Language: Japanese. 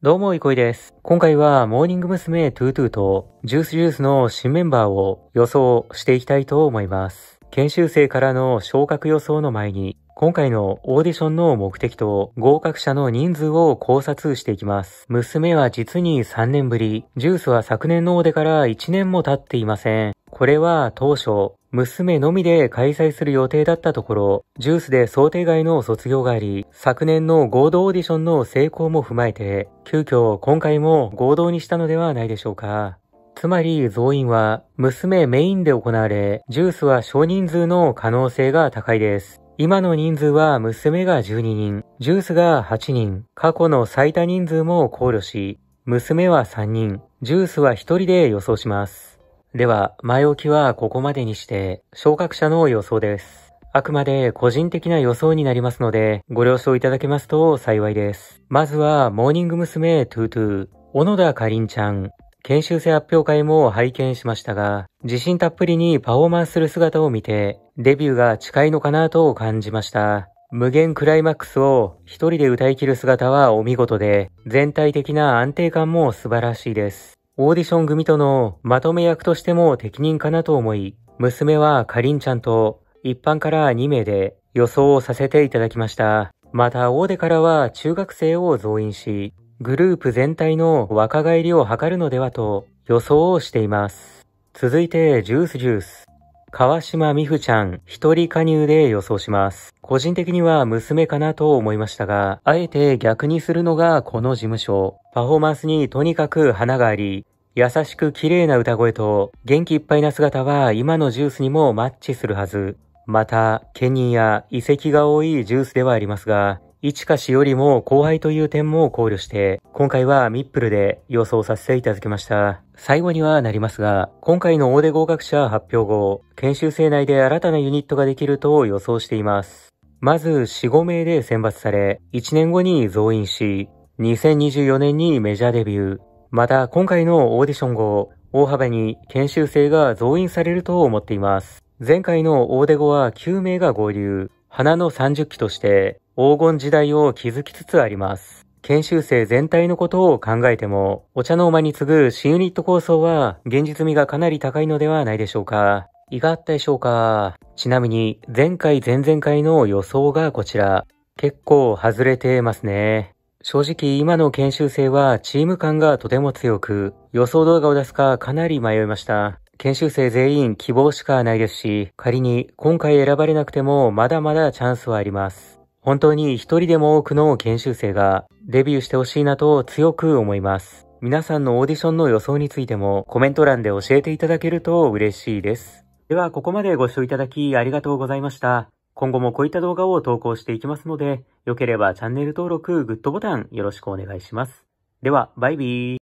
どうも、いこいです。今回は、モーニング娘。22と、ジュースジュースの新メンバーを予想していきたいと思います。研修生からの昇格予想の前に、今回のオーディションの目的と合格者の人数を考察していきます。娘は実に3年ぶり、ジュースは昨年のオーデから1年も経っていません。これは当初、娘のみで開催する予定だったところ、ジュースで想定外の卒業があり、昨年の合同オーディションの成功も踏まえて、急遽今回も合同にしたのではないでしょうか。つまり、増員は娘メインで行われ、ジュースは少人数の可能性が高いです。今の人数は娘が12人、ジュースが8人、過去の最多人数も考慮し、娘は3人、ジュースは1人で予想します。では、前置きはここまでにして、昇格者の予想です。あくまで個人的な予想になりますので、ご了承いただけますと幸いです。まずは、モーニング娘。トゥートゥー、小野田かりんちゃん。研修生発表会も拝見しましたが、自信たっぷりにパフォーマンスする姿を見て、デビューが近いのかなと感じました。無限クライマックスを一人で歌い切る姿はお見事で、全体的な安定感も素晴らしいです。オーディション組とのまとめ役としても適任かなと思い、娘はかりんちゃんと一般から2名で予想をさせていただきました。また、大手からは中学生を増員し、グループ全体の若返りを図るのではと予想をしています。続いて、ジュースジュース。川島美穂ちゃん、一人加入で予想します。個人的には娘かなと思いましたが、あえて逆にするのがこの事務所。パフォーマンスにとにかく花があり、優しく綺麗な歌声と元気いっぱいな姿は今のジュースにもマッチするはず。また、ケニーや遺跡が多いジュースではありますが、一かしよりも後輩という点も考慮して、今回はミップルで予想させていただきました。最後にはなりますが、今回の大手合格者発表後、研修生内で新たなユニットができると予想しています。まず4、5名で選抜され、1年後に増員し、2024年にメジャーデビュー。また、今回のオーディション後、大幅に研修生が増員されると思っています。前回の大手後は9名が合流、花の30期として、黄金時代を築きつつあります。研修生全体のことを考えても、お茶の間に次ぐ新ユニット構想は現実味がかなり高いのではないでしょうか。いかがあったでしょうかちなみに、前回前々回の予想がこちら。結構外れてますね。正直今の研修生はチーム感がとても強く、予想動画を出すかかなり迷いました。研修生全員希望しかないですし、仮に今回選ばれなくてもまだまだチャンスはあります。本当に一人でも多くの研修生がデビューしてほしいなと強く思います。皆さんのオーディションの予想についてもコメント欄で教えていただけると嬉しいです。では、ここまでご視聴いただきありがとうございました。今後もこういった動画を投稿していきますので、良ければチャンネル登録、グッドボタンよろしくお願いします。では、バイビー。